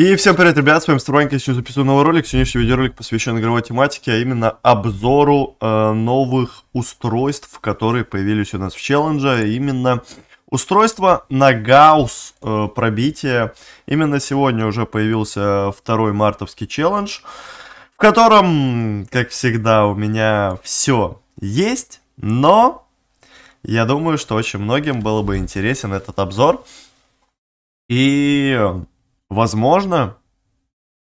И всем привет, ребят, с вами Стройка, сегодня записываю новый ролик. Сегодняшний видеоролик посвящен игровой тематике, а именно обзору э, новых устройств, которые появились у нас в челлендже. А именно устройство на гаусс э, пробитие. Именно сегодня уже появился второй мартовский челлендж, в котором, как всегда, у меня все есть, но я думаю, что очень многим было бы интересен этот обзор. И Возможно,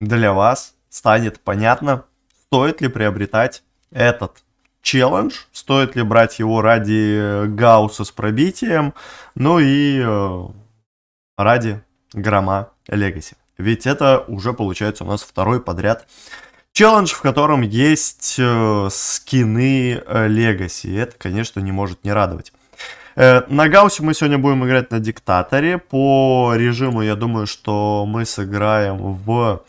для вас станет понятно, стоит ли приобретать этот челлендж, стоит ли брать его ради Гаусса с пробитием, ну и э, ради Грома Легаси. Ведь это уже получается у нас второй подряд челлендж, в котором есть э, скины э, Легаси. Это, конечно, не может не радовать. Э, на Гаусе мы сегодня будем играть на Диктаторе. По режиму, я думаю, что мы сыграем в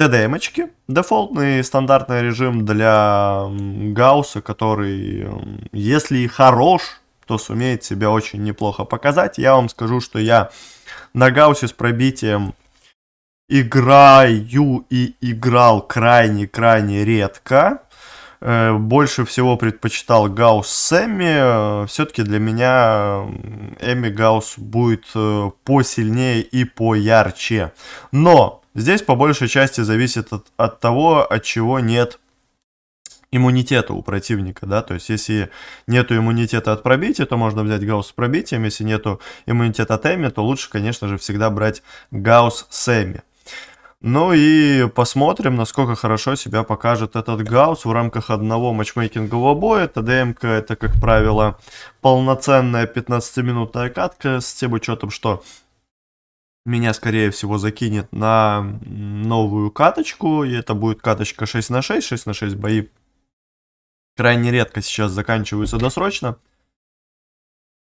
TDM-очки. Дефолтный стандартный режим для Гауса, который, если и хорош, то сумеет себя очень неплохо показать. Я вам скажу, что я на Гаусе с пробитием играю и играл крайне-крайне редко. Э, больше всего предпочитал Гаус с Эмми. Э, Все-таки для меня Эми Гаус будет э, посильнее и поярче. Но здесь по большей части зависит от, от того, от чего нет иммунитета у противника, да, то есть если нету иммунитета от пробития, то можно взять гаусс с пробитием, если нету иммунитета от Эми, то лучше, конечно же, всегда брать гаусс с Эми. Ну и посмотрим, насколько хорошо себя покажет этот Гаус в рамках одного матчмейкингового боя. ТДМК это, как правило, полноценная 15-минутная катка с тем учетом, что меня, скорее всего, закинет на новую каточку. И это будет каточка 6 на 6. 6 на 6 бои крайне редко сейчас заканчиваются досрочно.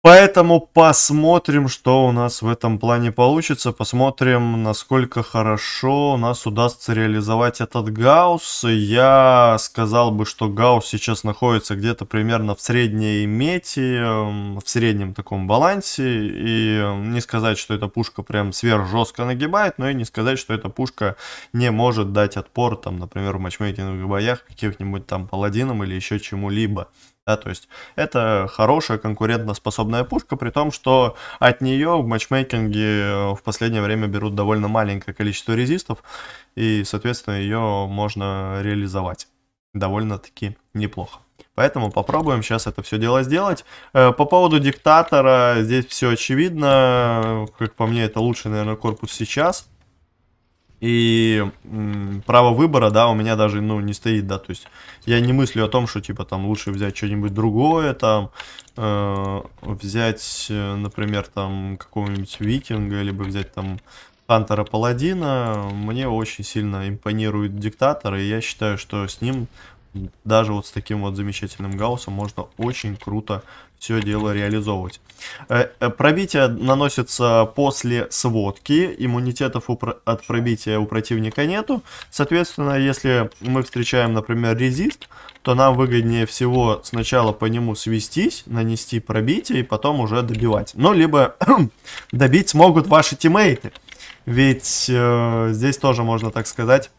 Поэтому посмотрим, что у нас в этом плане получится. Посмотрим, насколько хорошо у нас удастся реализовать этот Гаусс. Я сказал бы, что Гаусс сейчас находится где-то примерно в средней мете, эм, в среднем таком балансе. И эм, не сказать, что эта пушка прям сверхжестко нагибает, но и не сказать, что эта пушка не может дать отпор, там, например, в матчмейкинговых боях каких-нибудь там паладинам или еще чему-либо. Да, то есть это хорошая конкурентоспособная пушка, при том, что от нее в матчмейкинге э, в последнее время берут довольно маленькое количество резистов, и, соответственно, ее можно реализовать довольно-таки неплохо. Поэтому попробуем сейчас это все дело сделать. Э, по поводу диктатора, здесь все очевидно. Как по мне, это лучший, наверное, корпус сейчас. И право выбора, да, у меня даже, ну, не стоит, да, то есть я не мыслю о том, что, типа, там, лучше взять что-нибудь другое, там, э, взять, э, например, там, какого-нибудь викинга, либо взять, там, Хантера Паладина. Мне очень сильно импонирует диктатор, и я считаю, что с ним, даже вот с таким вот замечательным Гаусом можно очень круто все дело реализовывать. Э, э, пробитие наносится после сводки, иммунитетов от пробития у противника нету. Соответственно, если мы встречаем, например, резист, то нам выгоднее всего сначала по нему свестись, нанести пробитие и потом уже добивать. Ну, либо добить смогут ваши тиммейты. Ведь э, здесь тоже можно так сказать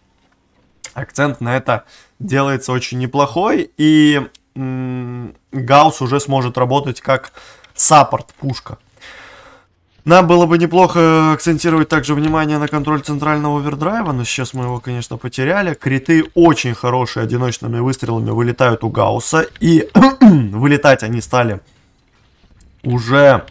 акцент на это делается очень неплохой. И Гаус уже сможет работать как саппорт пушка. Нам было бы неплохо акцентировать также внимание на контроль центрального овердрайва, но сейчас мы его, конечно, потеряли. Криты очень хорошие одиночными выстрелами вылетают у Гауса и вылетать они стали уже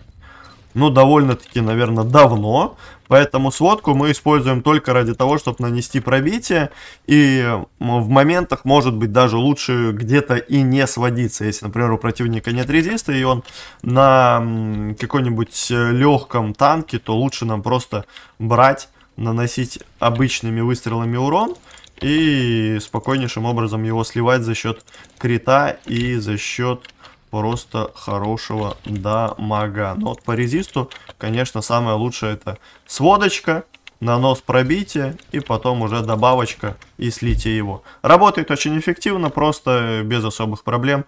ну, довольно-таки, наверное, давно. Поэтому сводку мы используем только ради того, чтобы нанести пробитие. И в моментах, может быть, даже лучше где-то и не сводиться. Если, например, у противника нет резиста, и он на какой нибудь э, легком танке, то лучше нам просто брать, наносить обычными выстрелами урон. И спокойнейшим образом его сливать за счет крита и за счет просто хорошего дамага. Но ну вот по резисту, конечно, самое лучшее это сводочка, нанос пробития и потом уже добавочка и слитие его. Работает очень эффективно, просто без особых проблем.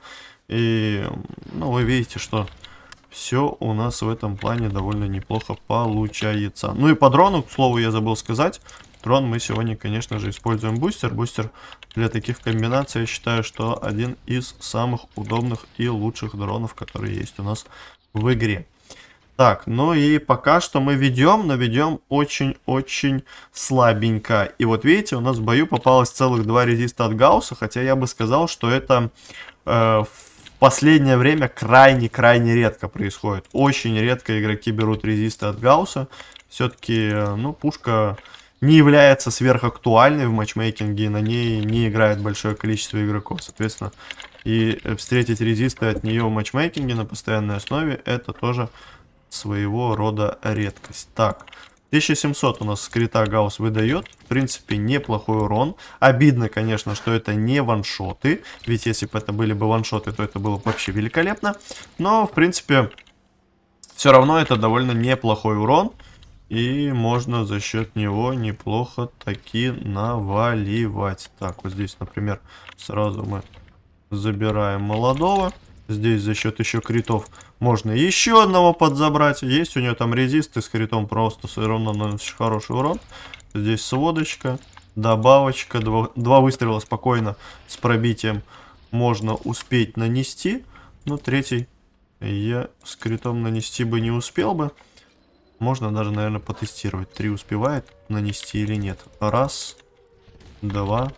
И ну, вы видите, что все у нас в этом плане довольно неплохо получается. Ну и по дрону, к слову, я забыл сказать, Трон мы сегодня, конечно же, используем бустер. Бустер для таких комбинаций, я считаю, что один из самых удобных и лучших дронов, которые есть у нас в игре. Так, ну и пока что мы ведем, но ведем очень-очень слабенько. И вот видите, у нас в бою попалось целых два резиста от Гаусса, хотя я бы сказал, что это э, в последнее время крайне-крайне редко происходит. Очень редко игроки берут резисты от Гаусса. Все-таки, э, ну, пушка не является сверхактуальной в матчмейкинге, на ней не играет большое количество игроков. Соответственно, и встретить резисты от нее в матчмейкинге на постоянной основе, это тоже своего рода редкость. Так, 1700 у нас скрита Гаус выдает. В принципе, неплохой урон. Обидно, конечно, что это не ваншоты. Ведь если бы это были бы ваншоты, то это было бы вообще великолепно. Но, в принципе, все равно это довольно неплохой урон. И можно за счет него неплохо таки наваливать. Так, вот здесь, например, сразу мы забираем молодого. Здесь за счет еще критов можно еще одного подзабрать. Есть у него там резисты с критом просто все равно наносишь хороший урон. Здесь сводочка, добавочка, два, два выстрела спокойно с пробитием можно успеть нанести. Но третий я с критом нанести бы не успел бы. Можно даже, наверное, потестировать. Три успевает нанести или нет. Раз, два,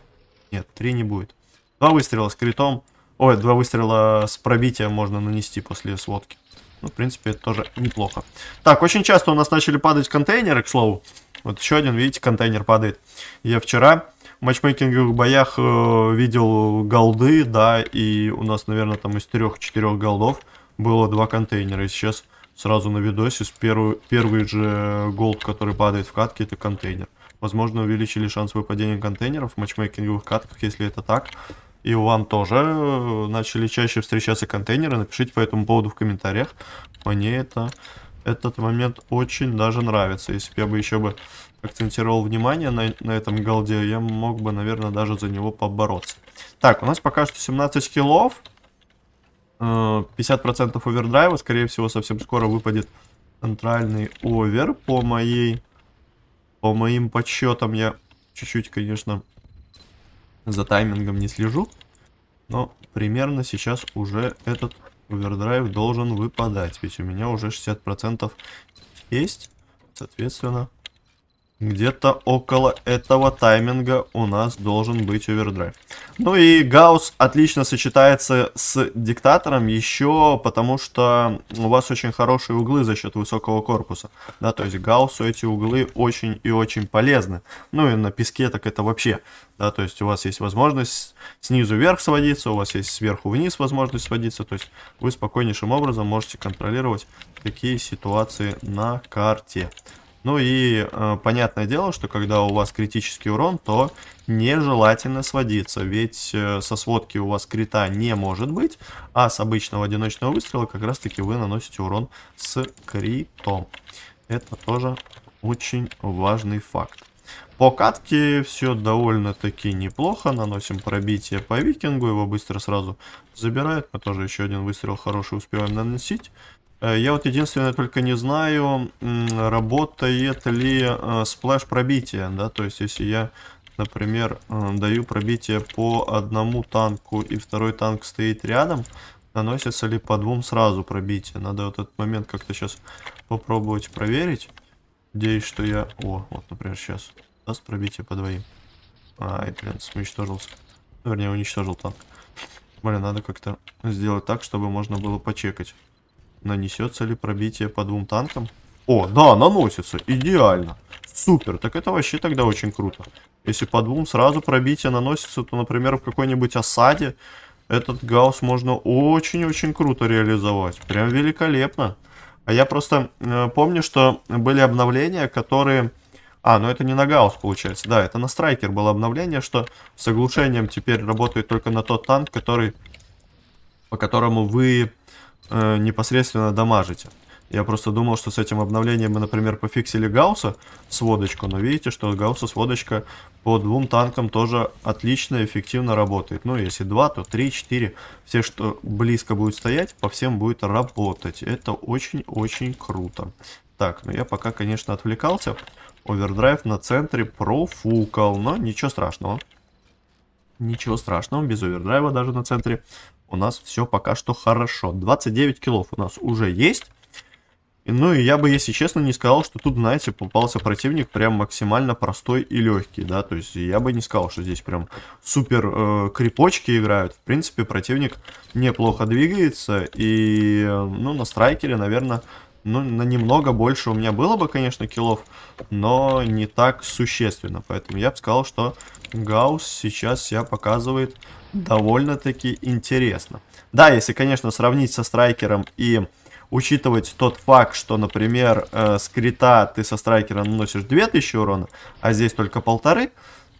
нет, три не будет. Два выстрела с критом. Ой, два выстрела с пробитием можно нанести после сводки. Ну, в принципе, это тоже неплохо. Так, очень часто у нас начали падать контейнеры, к слову. Вот еще один, видите, контейнер падает. Я вчера в матчмейкинговых боях э, видел голды, да, и у нас, наверное, там из трех-четырех голдов было два контейнера. И сейчас сразу на видосе с первый, первый же э, голд, который падает в катке, это контейнер. Возможно, увеличили шанс выпадения контейнеров в матчмейкинговых катках, если это так. И вам тоже э, начали чаще встречаться контейнеры. Напишите по этому поводу в комментариях. Мне это, этот момент очень даже нравится. Если бы я бы еще бы акцентировал внимание на, на этом голде, я мог бы, наверное, даже за него побороться. Так, у нас пока что 17 киллов. 50% овердрайва, скорее всего, совсем скоро выпадет центральный овер по моей... По моим подсчетам я чуть-чуть, конечно, за таймингом не слежу. Но примерно сейчас уже этот овердрайв должен выпадать. Ведь у меня уже 60% есть. Соответственно, где-то около этого тайминга у нас должен быть овердрайв. Ну и Гаус отлично сочетается с диктатором еще потому, что у вас очень хорошие углы за счет высокого корпуса. Да, то есть гаусу эти углы очень и очень полезны. Ну и на песке так это вообще. Да, то есть у вас есть возможность снизу вверх сводиться, у вас есть сверху вниз возможность сводиться. То есть вы спокойнейшим образом можете контролировать такие ситуации на карте. Ну и э, понятное дело, что когда у вас критический урон, то нежелательно сводиться, ведь э, со сводки у вас крита не может быть, а с обычного одиночного выстрела как раз таки вы наносите урон с критом. Это тоже очень важный факт. По катке все довольно-таки неплохо. Наносим пробитие по викингу. Его быстро сразу забирают. Мы тоже еще один выстрел хороший успеваем наносить. Э, я вот единственное только не знаю, работает ли э, сплэш пробитие, да, то есть если я, например, э, даю пробитие по одному танку и второй танк стоит рядом, наносится ли по двум сразу пробитие. Надо вот этот момент как-то сейчас попробовать проверить. Надеюсь, что я... О, вот, например, сейчас даст пробитие по двоим. Ай, блин, уничтожился. Вернее, уничтожил танк. Блин, надо как-то сделать так, чтобы можно было почекать. Нанесется ли пробитие по двум танкам? О, да, наносится. Идеально. Супер. Так это вообще тогда очень круто. Если по двум сразу пробитие наносится, то, например, в какой-нибудь осаде этот гаусс можно очень-очень круто реализовать. Прям великолепно. А я просто э, помню, что были обновления, которые... А, ну это не на гаусс получается. Да, это на страйкер было обновление, что с оглушением теперь работает только на тот танк, который... по которому вы э, непосредственно дамажите. Я просто думал, что с этим обновлением мы, например, пофиксили Гаусса с водочку, но видите, что Гаусса с водочка по двум танкам тоже отлично и эффективно работает. Ну, если два, то три, четыре. Все, что близко будет стоять, по всем будет работать. Это очень-очень круто. Так, ну я пока, конечно, отвлекался. Овердрайв на центре профукал, но ничего страшного. Ничего страшного, без овердрайва даже на центре у нас все пока что хорошо. 29 килов у нас уже есть. Ну и я бы, если честно, не сказал, что тут, знаете, попался противник прям максимально простой и легкий, да, то есть я бы не сказал, что здесь прям супер э, крепочки играют. В принципе, противник неплохо двигается и, э, ну, на страйкере, наверное, ну, на немного больше у меня было бы, конечно, киллов, но не так существенно. Поэтому я бы сказал, что Гаус сейчас себя показывает довольно-таки интересно. Да, если, конечно, сравнить со Страйкером и учитывать тот факт, что, например, э, с крита ты со Страйкера наносишь 2000 урона, а здесь только полторы,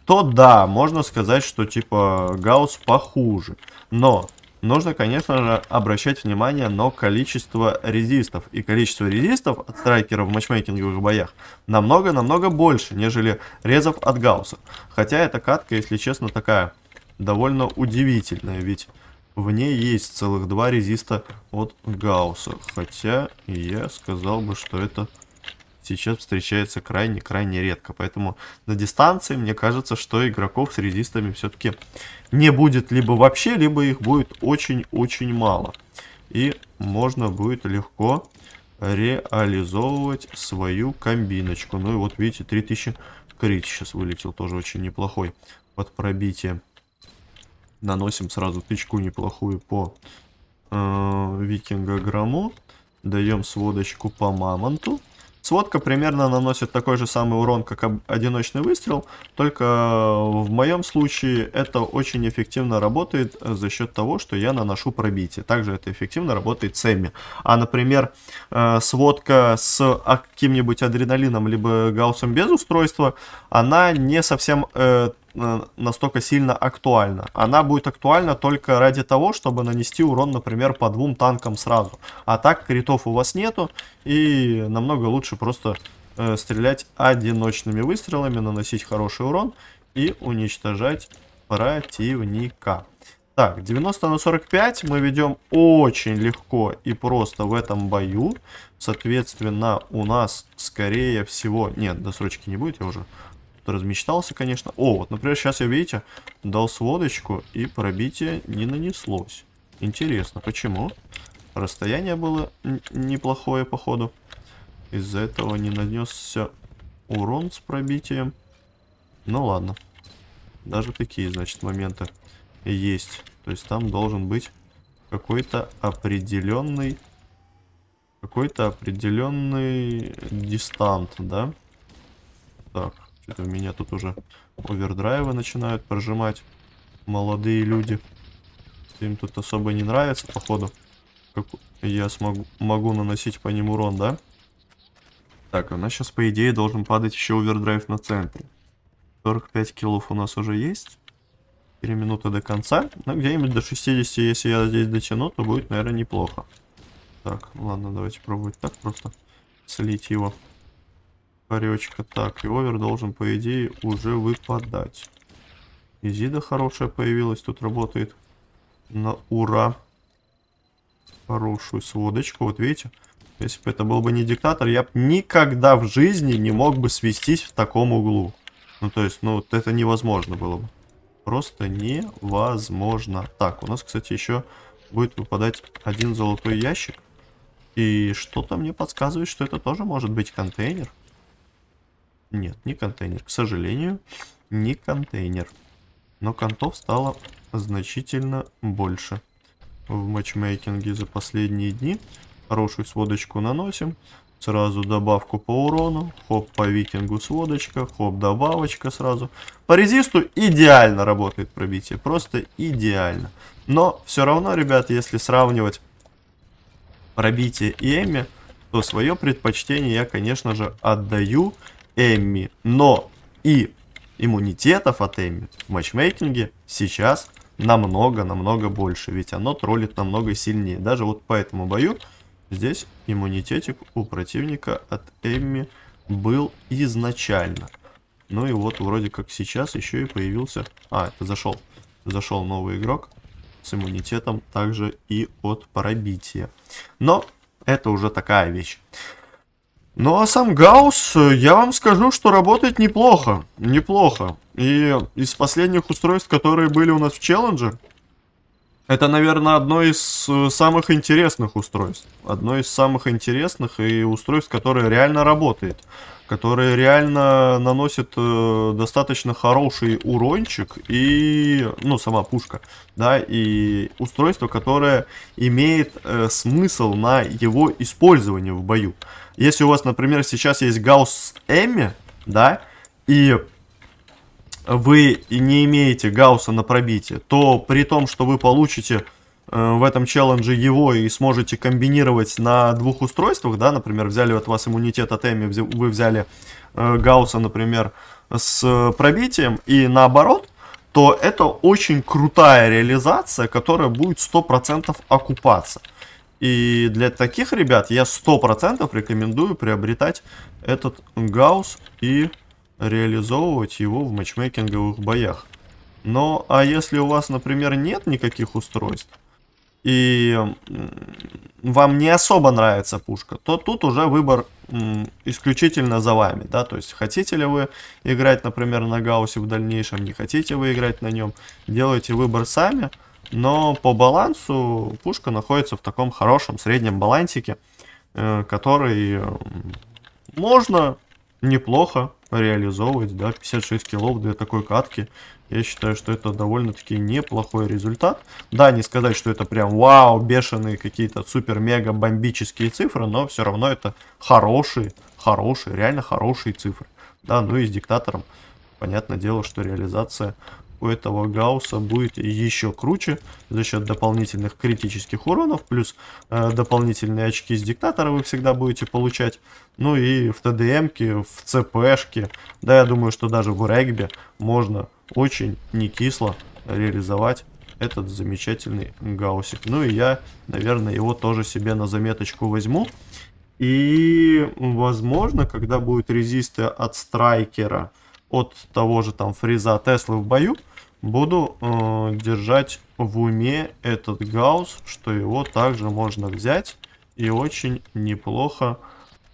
то да, можно сказать, что типа Гаус похуже. Но нужно, конечно же, обращать внимание на количество резистов. И количество резистов от страйкера в матчмейкинговых боях намного-намного больше, нежели резов от гаусса. Хотя эта катка, если честно, такая довольно удивительная, ведь в ней есть целых два резиста от гаусса. Хотя я сказал бы, что это сейчас встречается крайне-крайне редко. Поэтому на дистанции, мне кажется, что игроков с резистами все-таки не будет либо вообще, либо их будет очень-очень мало. И можно будет легко реализовывать свою комбиночку. Ну и вот видите, 3000 крит сейчас вылетел, тоже очень неплохой под пробитие. Наносим сразу тычку неплохую по э, викинга граму, Даем сводочку по мамонту. Сводка примерно наносит такой же самый урон, как одиночный выстрел, только э, в моем случае это очень эффективно работает э, за счет того, что я наношу пробитие. Также это эффективно работает с Эми, А, например, э, сводка с а-, каким-нибудь адреналином, либо гауссом без устройства, она не совсем Э, настолько сильно актуальна. Она будет актуальна только ради того, чтобы нанести урон, например, по двум танкам сразу. А так критов у вас нету, и намного лучше просто э, стрелять одиночными выстрелами, наносить хороший урон и уничтожать противника. Так, 90 на 45 мы ведем очень легко и просто в этом бою. Соответственно, у нас, скорее всего... Нет, досрочки не будет, я уже тут размечтался, конечно. О, вот, например, сейчас я, видите, дал сводочку, и пробитие не нанеслось. Интересно, почему? Расстояние было неплохое, походу. Из-за этого не нанесся урон с пробитием. Ну ладно. Даже такие, значит, моменты есть. То есть там должен быть какой-то определенный какой-то определенный дистант, да? Так. Что-то у меня тут уже овердрайвы начинают прожимать. Молодые люди. Им тут особо не нравится, походу. Как я смогу, могу наносить по ним урон, да? Так, у нас сейчас, по идее, должен падать еще овердрайв на центре. 45 киллов у нас уже есть. 4 минуты до конца. Ну, где-нибудь до 60, если я здесь дотяну, то будет, наверное, неплохо. Так, ладно, давайте пробовать так просто слить его. Паречка. Так, и овер должен, по идее, уже выпадать. Изида хорошая появилась, тут работает на ура. Хорошую сводочку, вот видите. Если бы это был бы не диктатор, я бы никогда в жизни не мог бы свестись в таком углу. Ну, то есть, ну, вот это невозможно было бы. Просто невозможно. Так, у нас, кстати, еще будет выпадать один золотой ящик. И что-то мне подсказывает, что это тоже может быть контейнер. Нет, не контейнер. К сожалению, не контейнер. Но контов стало значительно больше. В матчмейкинге за последние дни хорошую сводочку наносим. Сразу добавку по урону. Хоп, по викингу сводочка. Хоп, добавочка сразу. По резисту идеально работает пробитие. Просто идеально. Но все равно, ребят, если сравнивать пробитие и Эми, то свое предпочтение я, конечно же, отдаю Эмми, но и иммунитетов от Эмми в матчмейкинге сейчас намного-намного больше, ведь оно троллит намного сильнее. Даже вот по этому бою здесь иммунитетик у противника от Эмми был изначально. Ну и вот вроде как сейчас еще и появился... А, это зашел. Зашел новый игрок с иммунитетом также и от пробития. Но это уже такая вещь. Ну а сам Гаус, э, я вам скажу, что работает неплохо. Неплохо. И из последних устройств, которые были у нас в челлендже, это, наверное, одно из э, самых интересных устройств. Одно из самых интересных и устройств, которое реально работает. Которое реально наносит э, достаточно хороший урончик и, ну, сама пушка, да, и устройство, которое имеет э, смысл на его использование в бою. Если у вас, например, сейчас есть Гаусс Эмми, да, и вы не имеете Гаусса на пробитие, то при том, что вы получите э, в этом челлендже его и сможете комбинировать на двух устройствах, да, например, взяли от вас иммунитет от Эми, вы взяли э, Гаусса, например, с пробитием и наоборот, то это очень крутая реализация, которая будет 100% окупаться. И для таких ребят я 100% рекомендую приобретать этот Гаусс и реализовывать его в матчмейкинговых боях. Но, а если у вас, например, нет никаких устройств, и вам не особо нравится пушка, то тут уже выбор исключительно за вами, да, то есть хотите ли вы играть, например, на Гаусе в дальнейшем, не хотите вы играть на нем, делаете выбор сами, но по балансу пушка находится в таком хорошем среднем балансике, э, который можно неплохо реализовывать, да, 56 килов для такой катки. Я считаю, что это довольно-таки неплохой результат. Да, не сказать, что это прям вау, бешеные какие-то супер-мега-бомбические цифры, но все равно это хорошие, хорошие, реально хорошие цифры. Да, ну и с диктатором, понятное дело, что реализация у этого Гаусса будет еще круче за счет дополнительных критических уронов, плюс э, дополнительные очки с диктатора вы всегда будете получать. Ну и в ТДМке, в ЦПшке, да, я думаю, что даже в регби можно очень не кисло реализовать этот замечательный гаусик. Ну и я, наверное, его тоже себе на заметочку возьму. И, возможно, когда будут резисты от страйкера, от того же там фреза Теслы в бою, буду э, держать в уме этот гаусс, что его также можно взять и очень неплохо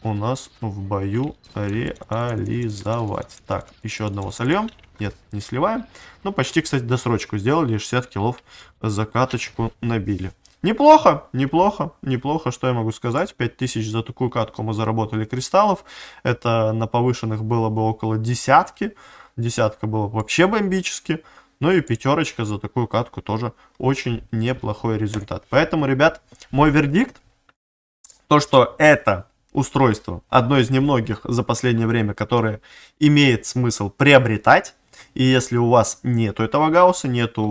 у нас в бою реализовать. Так, еще одного сольем. Нет, не сливаем. Ну, почти, кстати, досрочку сделали. 60 килов закаточку набили. Неплохо, неплохо, неплохо, что я могу сказать. 5000 за такую катку мы заработали кристаллов. Это на повышенных было бы около десятки. Десятка было вообще бомбически. Ну и пятерочка за такую катку тоже очень неплохой результат. Поэтому, ребят, мой вердикт, то, что это устройство, одно из немногих за последнее время, которое имеет смысл приобретать, и если у вас нету этого Гаусса, нету,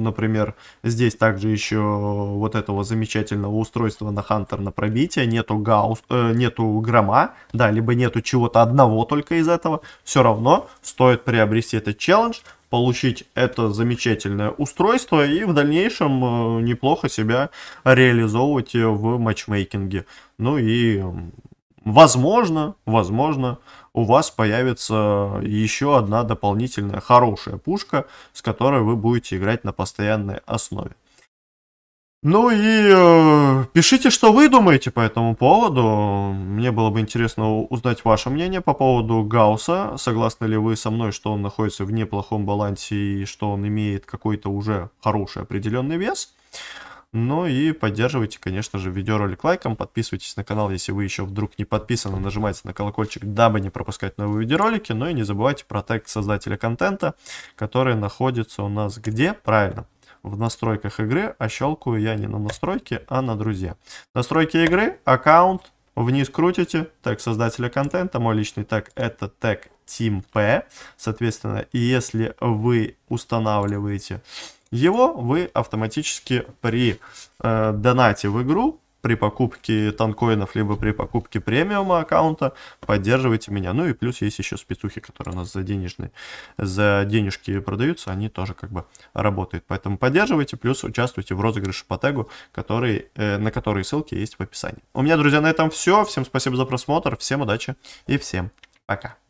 например, здесь также еще вот этого замечательного устройства на Хантер на пробитие, нету гаус, э, нету грома, да, либо нету чего-то одного только из этого, все равно стоит приобрести этот челлендж, получить это замечательное устройство и в дальнейшем э, неплохо себя реализовывать в матчмейкинге. Ну и возможно, возможно, у вас появится еще одна дополнительная хорошая пушка, с которой вы будете играть на постоянной основе. Ну и э, пишите, что вы думаете по этому поводу. Мне было бы интересно узнать ваше мнение по поводу Гауса. Согласны ли вы со мной, что он находится в неплохом балансе и что он имеет какой-то уже хороший определенный вес? Ну и поддерживайте, конечно же, видеоролик лайком, подписывайтесь на канал, если вы еще вдруг не подписаны, нажимайте на колокольчик, дабы не пропускать новые видеоролики, ну и не забывайте про тег создателя контента, который находится у нас где? Правильно, в настройках игры, а щелкаю я не на настройки, а на друзья. Настройки игры, аккаунт, вниз крутите, тег создателя контента, мой личный тег это тег TeamP, соответственно, если вы устанавливаете его вы автоматически при э, донате в игру, при покупке танкоинов, либо при покупке премиума аккаунта поддерживаете меня. Ну и плюс есть еще спецухи, которые у нас за денежные, за денежки продаются, они тоже как бы работают. Поэтому поддерживайте, плюс участвуйте в розыгрыше по тегу, который, э, на который ссылки есть в описании. У меня, друзья, на этом все. Всем спасибо за просмотр, всем удачи и всем пока.